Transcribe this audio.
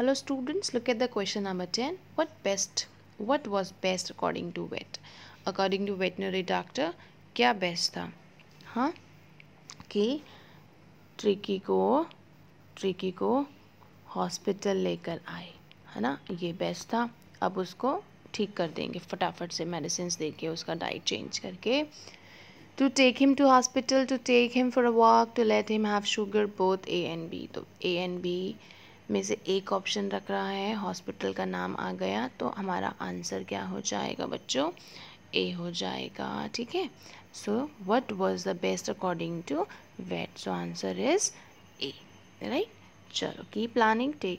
hello students look at the question number ten what best what was best according to vet according to veterinary doctor क्या best था हाँ कि tricky को tricky को hospital लेकर आए है ना ये बेस्ट था अब उसको ठीक कर देंगे फटाफट से मेडिसिन दे के उसका डाइट चेंज करके to take him to hospital to take him for a walk to let him have sugar both A and B तो ए एंड बी में से एक ऑप्शन रख रहा है हॉस्पिटल का नाम आ गया तो हमारा आंसर क्या हो जाएगा बच्चों ए हो जाएगा ठीक है so what was the best according to vet so answer is A right चलो की प्लानिंग टेक